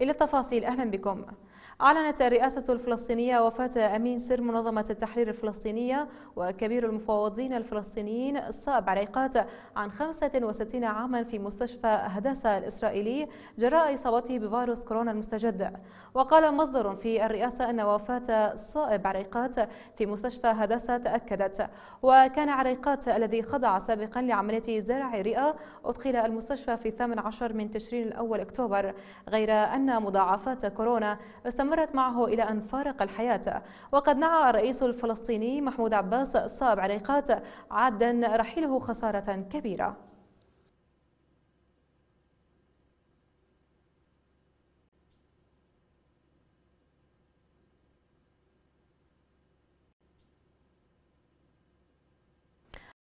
إلى التفاصيل أهلا بكم أعلنت الرئاسة الفلسطينية وفاة أمين سر منظمة التحرير الفلسطينية وكبير المفوضين الفلسطينيين صاب عريقات عن 65 عاما في مستشفى هدسة الإسرائيلي جراء إصابته بفيروس كورونا المستجد وقال مصدر في الرئاسة أن وفاة صائب عريقات في مستشفى هدسة تأكدت وكان عريقات الذي خضع سابقا لعملية زرع رئة أدخل المستشفى في 18 من تشرين الأول أكتوبر غير أن أن مضاعفات كورونا استمرت معه إلى أن فارق الحياة وقد نعى الرئيس الفلسطيني محمود عباس صاب عريقات عدا رحيله خسارة كبيرة